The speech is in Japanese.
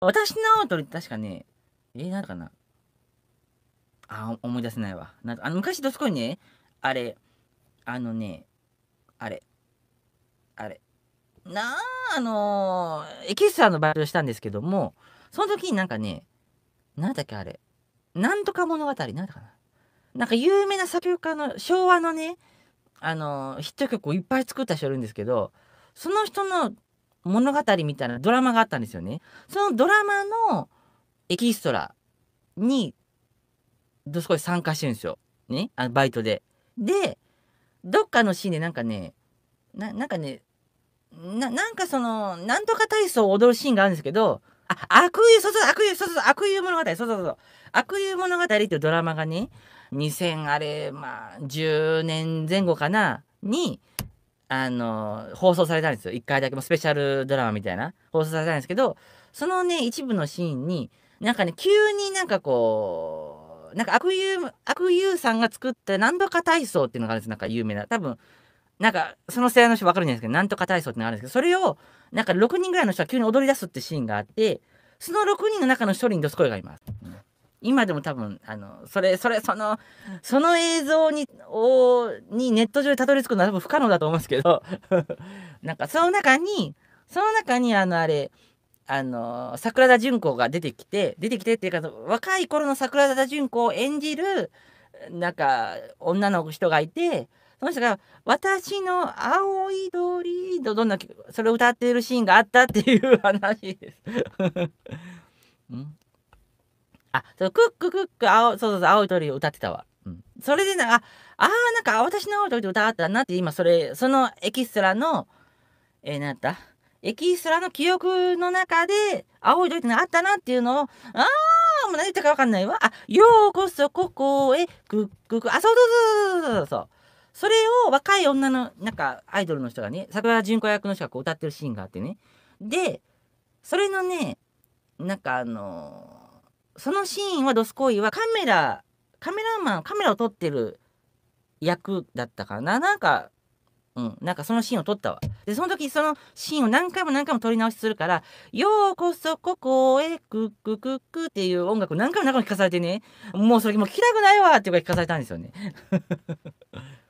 私の鳥って確かね、えー、なんかな。あ、思い出せないわ。なんあの昔どすこいね、あれ、あのね、あれ、あれ、なあ、あのー、エキスさんのバイトしたんですけども、その時になんかね、なんだっけあれ、なんとか物語、なんだかな。なんか有名な作曲家の昭和のね、あのー、ヒット曲をいっぱい作った人いるんですけど、その人の物語みたいなドラマがあったんですよね。そのドラマのエキストラに、どすこい参加してるんですよ。ね、あバイトで。で、どっかのシーンでなんかね、ななんかねな、なんかその、なんとか体操を踊るシーンがあるんですけど、あ、悪友、そうそう、悪友、そうそう、悪友物語、そうそうそう。悪友物語っていうドラマがね、2000、あれ、まあ、10年前後かな、に、あの、放送されたんですよ。一回だけ、もスペシャルドラマみたいな、放送されたんですけど、そのね、一部のシーンに、なんかね、急になんかこう、なんか悪友、悪友さんが作ったなんとか体操っていうのがあるんですなんか有名な。多分、なんか、その世代の人分かるんじゃないですけど、なんとか体操ってのがあるんですけど、それを、なんか6人ぐらいの人が急に踊り出すってシーンがあって、その6人の中の1人にドスコイがいます。今でも多分あのそれそれそのその映像にをにネット上でたどり着くのは多分不可能だと思うんですけど なんかその中にその中にあのあれあの桜田淳子が出てきて出てきてっていうか若い頃の桜田淳子を演じるなんか女の人がいてその人が「私の青い鳥」とどんなそれを歌っているシーンがあったっていう話です。あ、そう、クッククック、青、そうそうそう、青い鳥を歌ってたわ。うん。それでな、あ、あなんか私の青い鳥歌ったなって、今それ、そのエキストラの、えー、なったエキストラの記憶の中で、青い鳥ってのあったなっていうのを、あー、もう何言ったかわかんないわ。あ、ようこそここへ、クックク、あ、そうそうそうそうそうそう。それを若い女の、なんかアイドルの人がね、桜純子役の人がこう歌ってるシーンがあってね。で、それのね、なんかあのーそのシーンはドスコイはカメラカメラマンカメラを撮ってる役だったかななんかうん、なんかそのシーンを撮ったわ。で、その時そのシーンを何回も何回も撮り直しするから、ようこそここへクッククックっていう音楽何回も何回も聞かされてね、もうそれもう聞きたくないわっていうか聞かされたんですよね。